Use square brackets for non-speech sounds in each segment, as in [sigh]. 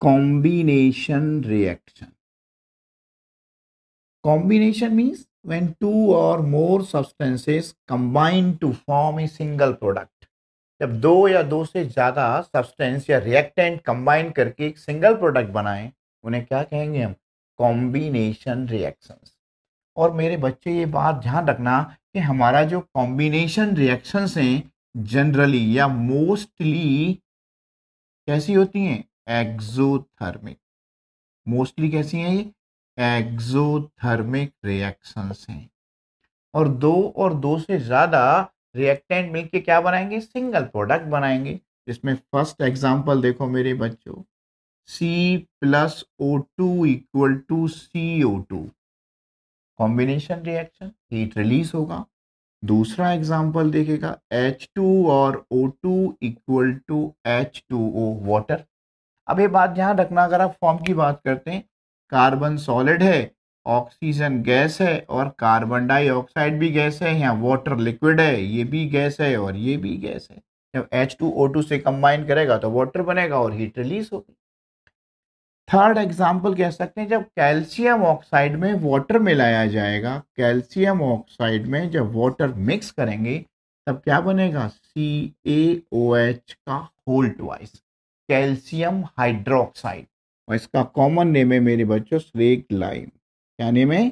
combination reaction. Combination means when two or more substances combine to form a single product. जब दो या दो से ज़्यादा सब्सटेंस या रिएक्टेंट कंबाइन करके एक सिंगल प्रोडक्ट बनाएं उन्हें क्या कहेंगे हम कॉम्बिनेशन रिएक्शंस और मेरे बच्चे ये बात ध्यान रखना कि हमारा जो कॉम्बिनेशन रिएक्शंस हैं जनरली या मोस्टली कैसी होती हैं एक्जोथर्मिक मोस्टली कैसी हैं ये एक्सोथर्मिक रिएक्शंस हैं और दो और दो से ज़्यादा रिएक्टेंट मिलके क्या बनाएंगे सिंगल प्रोडक्ट बनाएंगे जिसमें फर्स्ट एग्जांपल देखो मेरे बच्चों C plus O two equal to C O two combination reaction heat release होगा दूसरा एग्जांपल देखेगा H2 और O2 equal to H two O water अब ये बात ध्यान रखना अगर आप फॉर्म की बात करते हैं कार्बन सॉलिड है ऑक्सीजन गैस है और कार्बन डाइऑक्साइड भी गैस है या वाटर लिक्विड है ये भी गैस है और ये भी गैस है जब एच टू ओ टू से कंबाइन करेगा तो वाटर बनेगा और हीट रिलीज होगी थर्ड एग्जाम्पल कह सकते हैं जब कैल्शियम ऑक्साइड में वाटर मिलाया जाएगा कैल्शियम ऑक्साइड में जब वाटर मिक्स करेंगे तब क्या बनेगा सी ए ओ एच का होल ट्वाइस कैल्शियम हाइड्रोक्साइड और इसका कॉमन नेम है मेरे बच्चों स्लेग लाइम क्या नेम है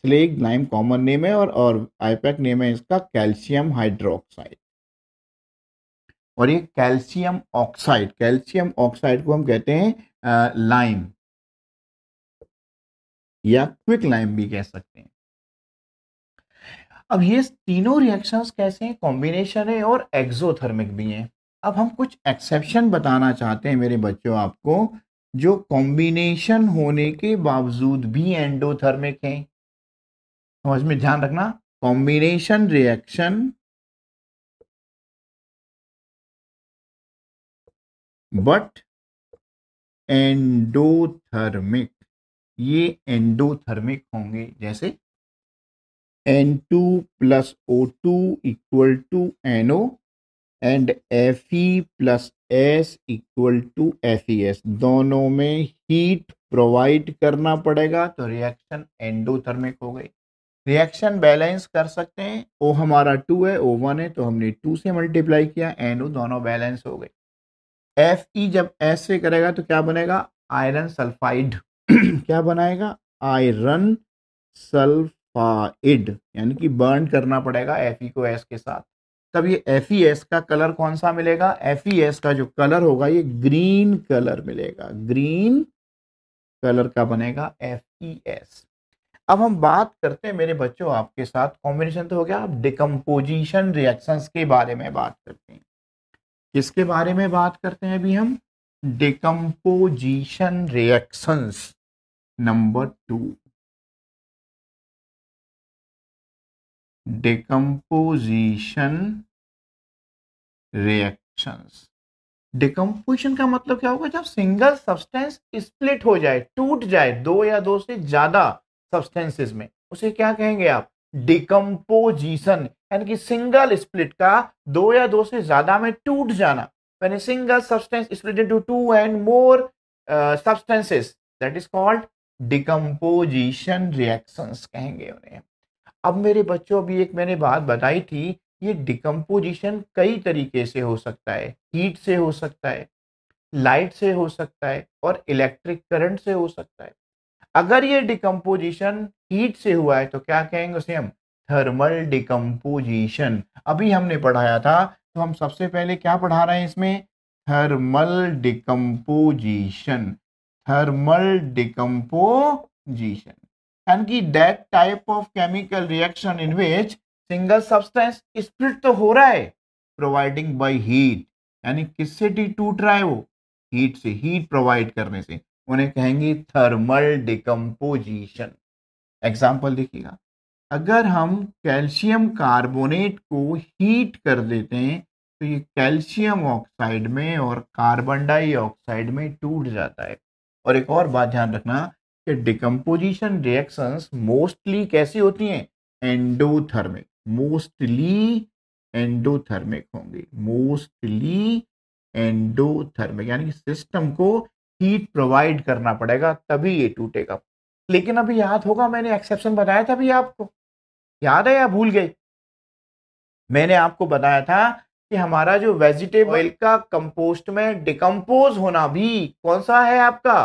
स्लेग लाइम कॉमन नेम है और और आईपैक नेम है इसका कैल्शियम हाइड्रोक्साइड और ये कैल्शियम ऑक्साइड कैल्शियम ऑक्साइड को हम कहते हैं लाइम या क्विक लाइम भी कह सकते हैं अब ये तीनों रिएक्शंस कैसे हैं कॉम्बिनेशन है और एक्सोथर्मिक भी हैं अब हम कुछ एक्सेप्शन बताना चाहते हैं मेरे बच्चों आपको जो कॉम्बिनेशन होने के बावजूद भी एंडोथर्मिक हैं समझ में ध्यान रखना कॉम्बिनेशन रिएक्शन बट एंडोथर्मिक ये एंडोथर्मिक होंगे जैसे N2 two plus O two equal to NO and F E plus S equal to F E S दोनों में हीट प्रोवाइड करना पड़ेगा तो रिएक्शन एंडोथर्मिक हो गई रिएक्शन बैलेंस कर सकते हैं ओ हमारा टू है ओ वन है तो हमने टू से मल्टीप्लाई किया एनओ ओ दोनों बैलेंस हो गए एफ ई जब एस से करेगा तो क्या बनेगा आयरन सल्फाइड [clears throat] क्या बनाएगा आयरन सल्फाइड यानी कि बर्न करना पड़ेगा एफ ई को एस के साथ तब ये एफ e का कलर कौन सा मिलेगा एफ e का जो कलर होगा ये ग्रीन कलर मिलेगा ग्रीन कलर का बनेगा एफ e अब हम बात करते हैं मेरे बच्चों आपके साथ कॉम्बिनेशन तो हो गया आप डिकम्पोजिशन रिएक्शंस के बारे में बात करते हैं किसके बारे में बात करते हैं अभी हम decomposition reactions number two decomposition reactions decomposition का मतलब क्या होगा जब सिंगल सब्सटेंस स्प्लिट हो जाए टूट जाए दो या दो से ज्यादा सब्सटेंसेस में उसे क्या कहेंगे आप डिकम्पोजिशन यानी कि सिंगल स्प्लिट का दो या दो से ज्यादा में टूट जाना यानी single substance split into two and more substances that is called decomposition reactions कहेंगे उन्हें अब मेरे बच्चों अभी एक मैंने बात बताई थी ये डिकम्पोजिशन कई तरीके से हो सकता है हीट से हो सकता है लाइट से हो सकता है और इलेक्ट्रिक करंट से हो सकता है अगर ये डिकम्पोजिशन हीट से हुआ है तो क्या कहेंगे उसे हम थर्मल डिकम्पोजिशन अभी हमने पढ़ाया था तो हम सबसे पहले क्या पढ़ा रहे हैं इसमें थर्मल डिकम्पोजिशन थर्मल डिकम्पोजिशन यानी कि that type of chemical reaction in which single substance split तो हो रहा है प्रोवाइडिंग बाय हीट यानी किससे टी टूट रहा है वो हीट से हीट प्रोवाइड करने से उन्हें कहेंगे थर्मल डिकम्पोजिशन एग्जाम्पल देखिएगा अगर हम कैल्शियम कार्बोनेट को हीट कर देते हैं तो ये कैल्शियम ऑक्साइड में और कार्बन डाइऑक्साइड में टूट जाता है और एक और बात ध्यान रखना कि डिकम्पोजिशन रिएक्शंस मोस्टली कैसी होती हैं एंडोथर्मिक मोस्टली एंडोथर्मिक होंगे मोस्टली एंडोथर्मिक यानी कि सिस्टम को हीट प्रोवाइड करना पड़ेगा तभी ये टूटेगा लेकिन अभी याद होगा मैंने एक्सेप्शन बताया था अभी आपको याद है या भूल गए मैंने आपको बताया था कि हमारा जो वेजिटेबल का कंपोस्ट में डिकम्पोज होना भी कौन सा है आपका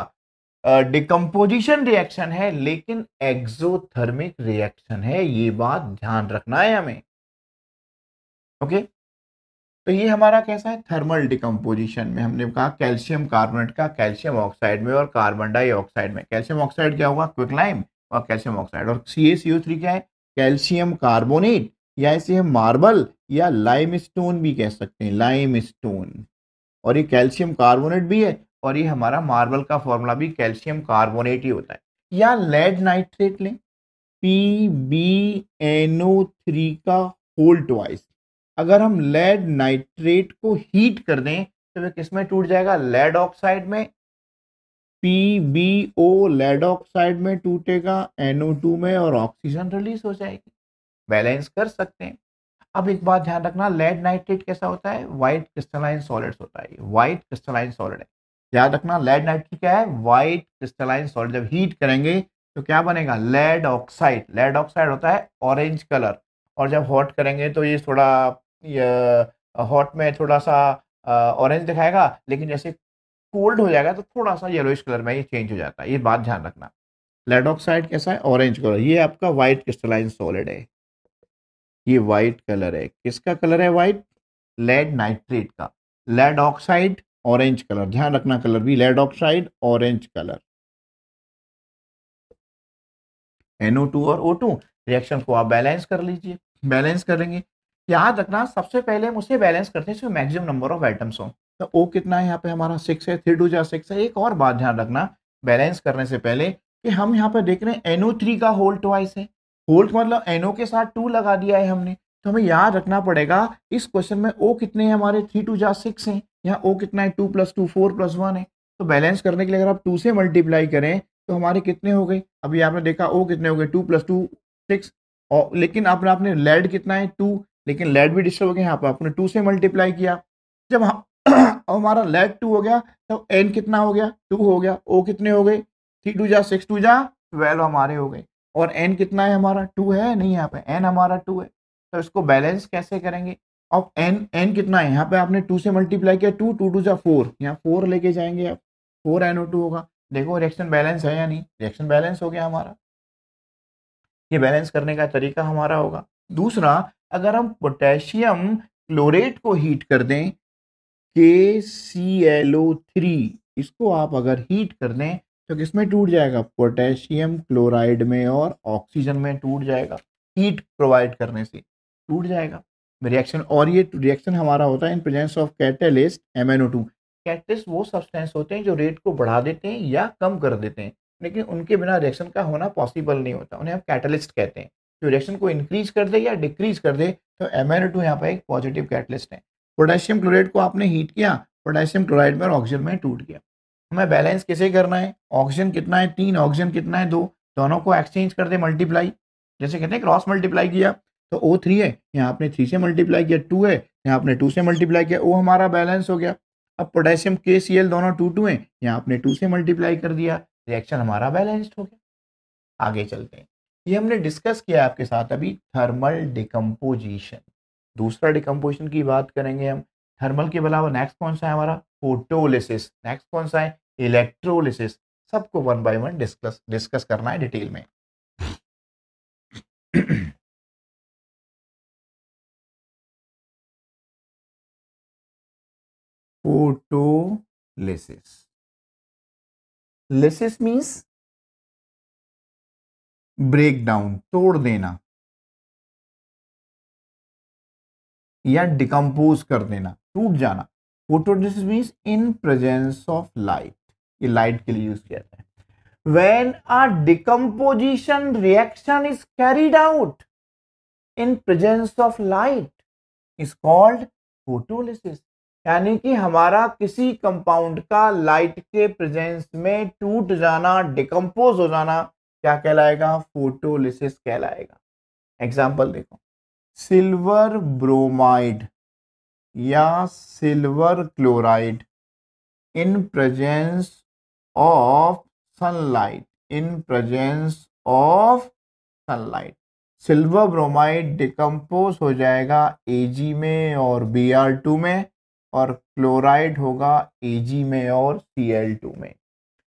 डिकम्पोजिशन रिएक्शन है लेकिन एक्सोथर्मिक रिएक्शन है ये बात ध्यान रखना है हमें ओके तो ये हमारा कैसा है थर्मल डिकम्पोजिशन में हमने कहा कैल्शियम कार्बोनेट का कैल्शियम ऑक्साइड में और कार्बन डाइऑक्साइड में कैल्शियम ऑक्साइड क्या होगा क्विकलाइम और कैल्शियम ऑक्साइड और सी क्या है कैल्शियम कार्बोनेट या इसे हम मार्बल या लाइम स्टोन भी कह सकते हैं लाइम स्टोन और ये कैल्शियम कार्बोनेट भी है और ये हमारा मार्बल का फॉर्मूला भी कैल्शियम कार्बोनेट ही होता है या लेड नाइट्रेट लें P B N O three का होल ट्वाइस अगर हम लेड नाइट्रेट को हीट कर दें तो वह किस में टूट जाएगा लेड ऑक्साइड में P B O lead oxide में टूटेगा एनओ टू में और ऑक्सीजन रिलीज हो जाएगी बैलेंस कर सकते हैं अब एक बात ध्यान रखना लेड नाइट्रेट कैसा होता है वाइट क्रिस्टलाइन सॉलिड्स होता है वाइट क्रिस्टलाइन सॉलिड है याद रखना लेड नाइट्रिक क्या है वाइट क्रिस्टलाइन सॉलिड जब हीट करेंगे तो क्या बनेगा लेड ऑक्साइड लेड ऑक्साइड होता है ऑरेंज कलर और जब हॉट करेंगे तो ये थोड़ा हॉट में थोड़ा सा ऑरेंज दिखाएगा लेकिन जैसे कोल्ड हो जाएगा तो थोड़ा सा येलोइश कलर में ये चेंज हो जाता है ये बात ध्यान रखना लेड ऑक्साइड कैसा है ऑरेंज कलर ये आपका वाइट क्रिस्टलाइन सॉलिड है ये वाइट कलर है किसका कलर है वाइट लेड नाइट्रेट का लेड ऑक्साइड ऑरेंज कलर ध्यान रखना कलर भी lead oxide orange colour NO2 और O2 रिएक्शन को आप बैलेंस कर लीजिए बैलेंस करेंगे याद रखना सबसे पहले हम उसे बैलेंस करते हैं मैक्सिमम नंबर ऑफ एटम्स हो तो O कितना है यहाँ पे हमारा सिक्स है थ्री टू जा सिक्स है एक और बात ध्यान रखना बैलेंस करने से पहले कि हम यहाँ पे देख रहे हैं NO3 का होल्ड ट्वाइस है होल्ड मतलब NO के साथ टू लगा दिया है हमने तो हमें याद रखना पड़ेगा इस क्वेश्चन में ओ कितने हमारे थ्री टू जा सिक्स हैं यहाँ ओ कितना है two plus two four plus one है तो बैलेंस करने के लिए अगर आप टू से मल्टीप्लाई करें तो हमारे कितने हो गए अभी आपने देखा ओ कितने हो गए टू प्लस टू सिक्स और लेकिन आपने आपने लेड कितना है टू लेकिन लेड भी डिस्टर्ब हो गया यहाँ पर आपने टू से मल्टीप्लाई किया जब [coughs] हमारा लेड टू हो गया तो एन कितना हो गया टू हो गया ओ कितने हो गए थ्री टू जा सिक्स टू जा ट्वेल्व हमारे हो गए और एन कितना है हमारा टू है नहीं यहाँ पे एन हमारा टू है तो इसको बैलेंस कैसे करेंगे अब एन एन कितना है यहाँ पे आपने टू से मल्टीप्लाई किया टू टू टू या फोर यहाँ फोर लेके जाएंगे आप फोर एन ओ टू होगा देखो रिएक्शन बैलेंस है या नहीं रिएक्शन बैलेंस हो गया हमारा ये बैलेंस करने का तरीका हमारा होगा दूसरा अगर हम पोटेशियम क्लोरेट को हीट कर दें के सी एल ओ थ्री इसको आप अगर हीट कर दें तो किसमें टूट जाएगा पोटेशियम क्लोराइड में और ऑक्सीजन में टूट जाएगा हीट प्रोवाइड करने से टूट जाएगा रिएक्शन और ये रिएक्शन हमारा होता है in presence of catalyst M N O two catalyst वो सब्सटेंस होते हैं जो रेट को बढ़ा देते हैं या कम कर देते हैं लेकिन उनके बिना रिएक्शन का होना पॉसिबल नहीं होता उन्हें हम कैटलिस्ट कहते हैं जो रिएक्शन को इंक्रीज कर दे या डिक्रीज कर दे तो एम एन ओ टू यहाँ पर एक पॉजिटिव कैटलिस्ट है पोटेशियम क्लोराइड को आपने हीट किया पोटेशियम क्लोराइड में और ऑक्सीजन में टूट गया हमें बैलेंस कैसे करना है ऑक्सीजन कितना है तीन ऑक्सीजन कितना है दो दोनों को एक्सचेंज कर दे मल्टीप्लाई जैसे कहते हैं क्रॉस मल्टीप्लाई किया तो ओ थ्री है यहाँ आपने थ्री से मल्टीप्लाई किया टू है यहाँ आपने टू से मल्टीप्लाई किया ओ हमारा बैलेंस हो गया अब पोटेशियम के सी एल दोनों टू टू है यहाँ आपने टू से मल्टीप्लाई कर दिया रिएक्शन हमारा बैलेंस्ड हो गया आगे चलते हैं ये हमने डिस्कस किया आपके साथ अभी थर्मल डिकम्पोजिशन दूसरा डिकम्पोजिशन की बात करेंगे हम थर्मल के अलावा नेक्स्ट कौन सा है हमारा फोटोलिसिस नेक्स्ट कौन सा है इलेक्ट्रोलिसिस सबको one by one discuss discuss करना है डिटेल में photolysis. Lysis means break down तोड़ देना या डिकम्पोज कर देना टूट जाना photolysis means in presence of light ये लाइट के लिए यूज किया जाता है when a decomposition reaction is carried out in presence of light is called photolysis यानी कि हमारा किसी कंपाउंड का लाइट के प्रेजेंस में टूट जाना डिकम्पोज हो जाना क्या कहलाएगा फोटोलिसिस कहलाएगा एग्जाम्पल देखो सिल्वर ब्रोमाइड या silver chloride in presence of sunlight in presence of sunlight silver bromide decompose हो जाएगा जी में और बी आर टू में और क्लोराइड होगा ए में और सी में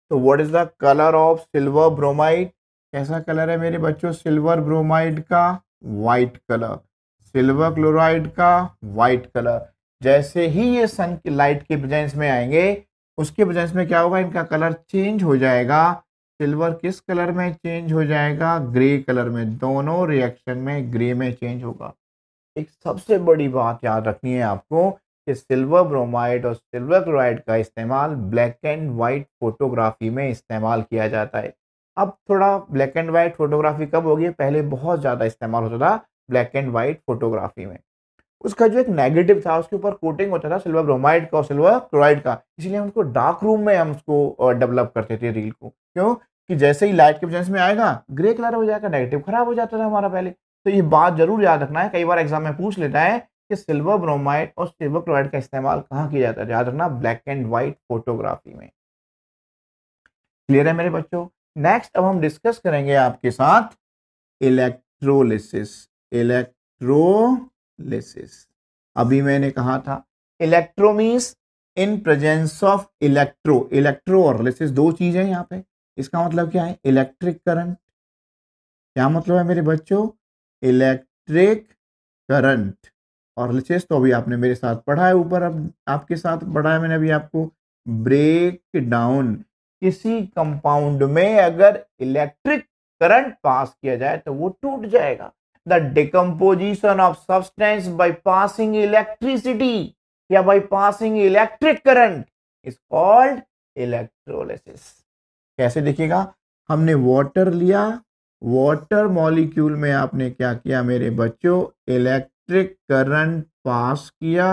तो what is the colour of silver bromide कैसा कलर है मेरे बच्चों सिल्वर ब्रोमाइड का वाइट कलर सिल्वर क्लोराइड का वाइट कलर जैसे ही ये सन की लाइट के प्रेजेंस में आएंगे उसके प्रेजेंस में क्या होगा इनका कलर चेंज हो जाएगा सिल्वर किस कलर में चेंज हो जाएगा ग्रे कलर में दोनों रिएक्शन में ग्रे में चेंज होगा एक सबसे बड़ी बात याद रखनी है आपको कि सिल्वर ब्रोमाइड और सिल्वर क्लोराइड का इस्तेमाल ब्लैक एंड वाइट फोटोग्राफी में इस्तेमाल किया जाता है अब थोड़ा ब्लैक एंड वाइट फोटोग्राफी कब होगी पहले बहुत ज़्यादा इस्तेमाल होता था ब्लैक एंड वाइट फोटोग्राफी में उसका जो एक नेगेटिव था उसके ऊपर कोटिंग होता था सिल्वर ब्रोमाइड का और सिल्वर क्लोराइड का इसीलिए हम उसको डार्क रूम में हम उसको डेवलप करते थे रील को क्यों कि जैसे ही लाइट के प्रेजेंस में आएगा ग्रे कलर हो जाएगा नेगेटिव खराब हो जाता था हमारा पहले तो ये बात जरूर याद रखना है कई बार एग्जाम में पूछ लेता है कि सिल्वर ब्रोमाइड और सिल्वर क्लोराइड का इस्तेमाल कहाँ किया जाता है तो याद रखना ब्लैक एंड वाइट फोटोग्राफी में क्लियर है मेरे बच्चों नेक्स्ट अब हम डिस्कस करेंगे आपके साथ इलेक्ट्रोलिसिस इलेक्ट्रोलिसिस अभी मैंने कहा था electro in presence of electro electro और लिसिस दो चीजें यहाँ पे इसका मतलब क्या है इलेक्ट्रिक करंट क्या मतलब है मेरे बच्चों इलेक्ट्रिक करंट और लिचेस तो अभी आपने मेरे साथ पढ़ा है ऊपर अब आपके साथ पढ़ा है मैंने अभी आपको ब्रेक डाउन किसी कंपाउंड में अगर इलेक्ट्रिक करंट पास किया जाए तो वो टूट जाएगा the decomposition of substance by passing electricity या by passing electric current is called electrolysis कैसे देखिएगा हमने वाटर लिया वाटर मॉलिक्यूल में आपने क्या किया मेरे बच्चों इलेक्ट इलेक्ट्रिक करंट पास किया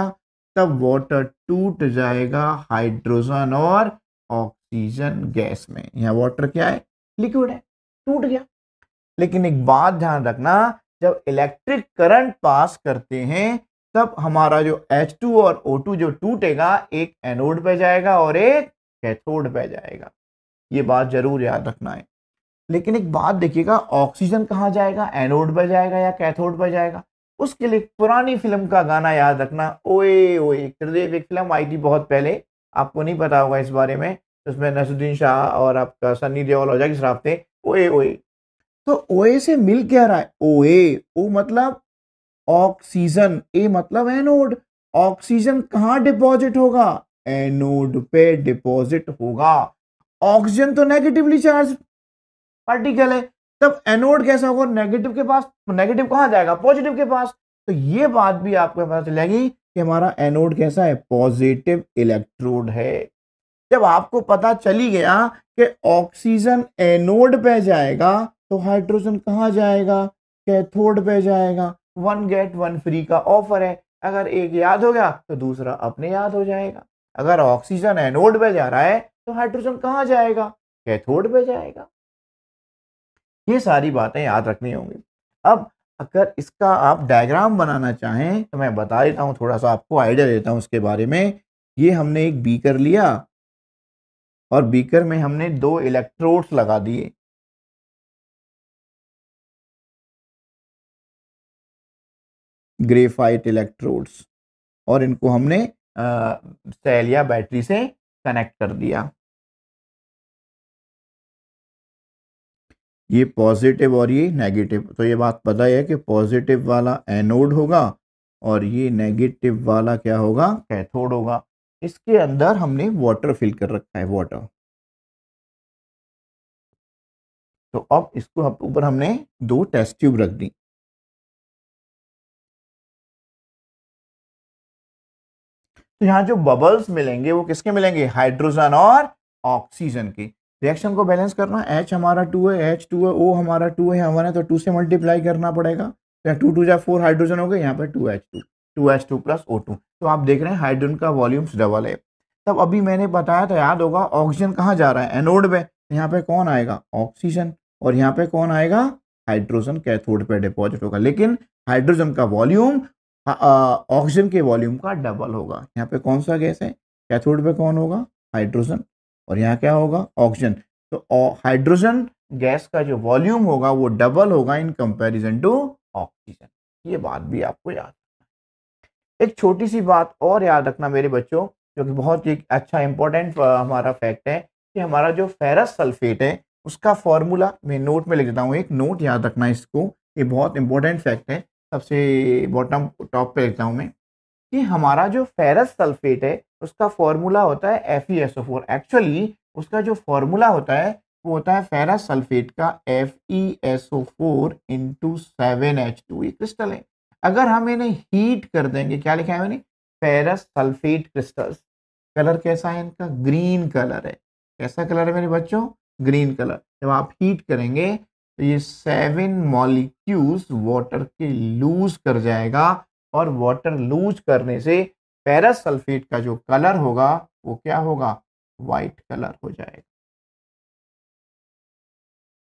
तब वाटर टूट जाएगा हाइड्रोजन और ऑक्सीजन गैस में यह वाटर क्या है लिक्विड है टूट गया लेकिन एक बात ध्यान रखना जब इलेक्ट्रिक करंट पास करते हैं तब हमारा जो H2 और O2 जो टूटेगा एक एनोड पे जाएगा और एक कैथोड पे जाएगा ये बात जरूर याद रखना है लेकिन एक बात देखिएगा ऑक्सीजन कहाँ जाएगा एनोड पे जाएगा या कैथोड पे जाएगा उसके लिए पुरानी फिल्म का गाना याद रखना ओए ओए त्रिदेव एक फिल्म आई थी बहुत पहले आपको नहीं पता होगा इस बारे में उसमें नसरुद्दीन शाह और आपका सन्नी देओल और जागी श्राफ थे ओए ओए तो ओए से मिल क्या रहा है ओए ओ मतलब ऑक्सीजन ए मतलब एनोड ऑक्सीजन कहाँ डिपॉजिट होगा एनोड पे डिपॉजिट होगा ऑक्सीजन तो नेगेटिवली चार्ज पार्टिकल है तब एनोड कैसा होगा नेगेटिव के पास नेगेटिव कहाँ जाएगा पॉजिटिव के पास तो ये बात भी आपको पता चलेगी कि हमारा एनोड कैसा है पॉजिटिव इलेक्ट्रोड है जब आपको पता चली गया कि ऑक्सीजन एनोड पे जाएगा तो हाइड्रोजन कहाँ जाएगा कैथोड पे जाएगा वन गेट वन फ्री का ऑफर है अगर एक याद हो गया तो दूसरा अपने याद हो जाएगा अगर ऑक्सीजन एनोड पे जा रहा है तो हाइड्रोजन कहाँ जाएगा कैथोड पे जाएगा ये सारी बातें याद रखनी होंगी अब अगर इसका आप डायग्राम बनाना चाहें तो मैं बता देता हूँ थोड़ा सा आपको आइडिया देता हूँ उसके बारे में ये हमने एक बीकर लिया और बीकर में हमने दो इलेक्ट्रोड्स लगा दिए ग्रेफाइट इलेक्ट्रोड्स और इनको हमने सेल या बैटरी से कनेक्ट कर दिया ये पॉजिटिव और ये नेगेटिव तो ये बात पता है कि पॉजिटिव वाला एनोड होगा और ये नेगेटिव वाला क्या होगा कैथोड होगा इसके अंदर हमने वाटर फिल कर रखा है वाटर तो अब इसको हम ऊपर हमने दो टेस्ट ट्यूब रख दी तो यहाँ जो बबल्स मिलेंगे वो किसके मिलेंगे हाइड्रोजन और ऑक्सीजन के रिएक्शन को बैलेंस करना एच हमारा टू है एच टू है ओ हमारा टू है हमारा तो टू से मल्टीप्लाई करना पड़ेगा या टू टू या फोर हाइड्रोजन हो गए यहाँ पर two H two two H two plus O two तो आप देख रहे हैं हाइड्रोजन का वॉल्यूम्स डबल है तब अभी मैंने बताया था याद होगा ऑक्सीजन कहाँ जा रहा है एनोड तो पे यहाँ पे कौन आएगा ऑक्सीजन और यहाँ पे कौन आएगा हाइड्रोजन कैथोड पे डिपॉजिट होगा लेकिन हाइड्रोजन का वॉल्यूम ऑक्सीजन के वॉल्यूम का डबल होगा यहाँ पे कौन सा गैस है कैथोड पे कौन होगा हाइड्रोजन और यहाँ क्या होगा ऑक्सीजन तो हाइड्रोजन गैस का जो वॉल्यूम होगा वो डबल होगा इन कंपैरिजन टू ऑक्सीजन ये बात भी आपको याद रखना एक छोटी सी बात और याद रखना मेरे बच्चों जो कि बहुत ही अच्छा इंपॉर्टेंट हमारा फैक्ट है कि हमारा जो फेरस सल्फेट है उसका फॉर्मूला मैं नोट में लिख देता हूँ एक नोट याद रखना इसको ये बहुत इंपॉर्टेंट फैक्ट है सबसे बॉटम टॉप पे लिखता हूँ मैं कि हमारा जो फेरस सल्फेट है उसका फॉर्मूला होता है F E S O four actually उसका जो फॉर्मूला होता है वो होता है फेरा सल्फेट का F E S O four into seven H two ये क्रिस्टल है अगर हम इन्हें हीट कर देंगे क्या लिखा है मैंने फेरस सल्फेट क्रिस्टल्स कलर कैसा है इनका ग्रीन कलर है कैसा कलर है मेरे बच्चों ग्रीन कलर जब आप हीट करेंगे तो ये सेवन मॉलिक्यूल्स वाटर के लूज कर जाएगा और वाटर लूज करने से पैरासल्फेट का जो कलर होगा वो क्या होगा वाइट कलर हो जाएगा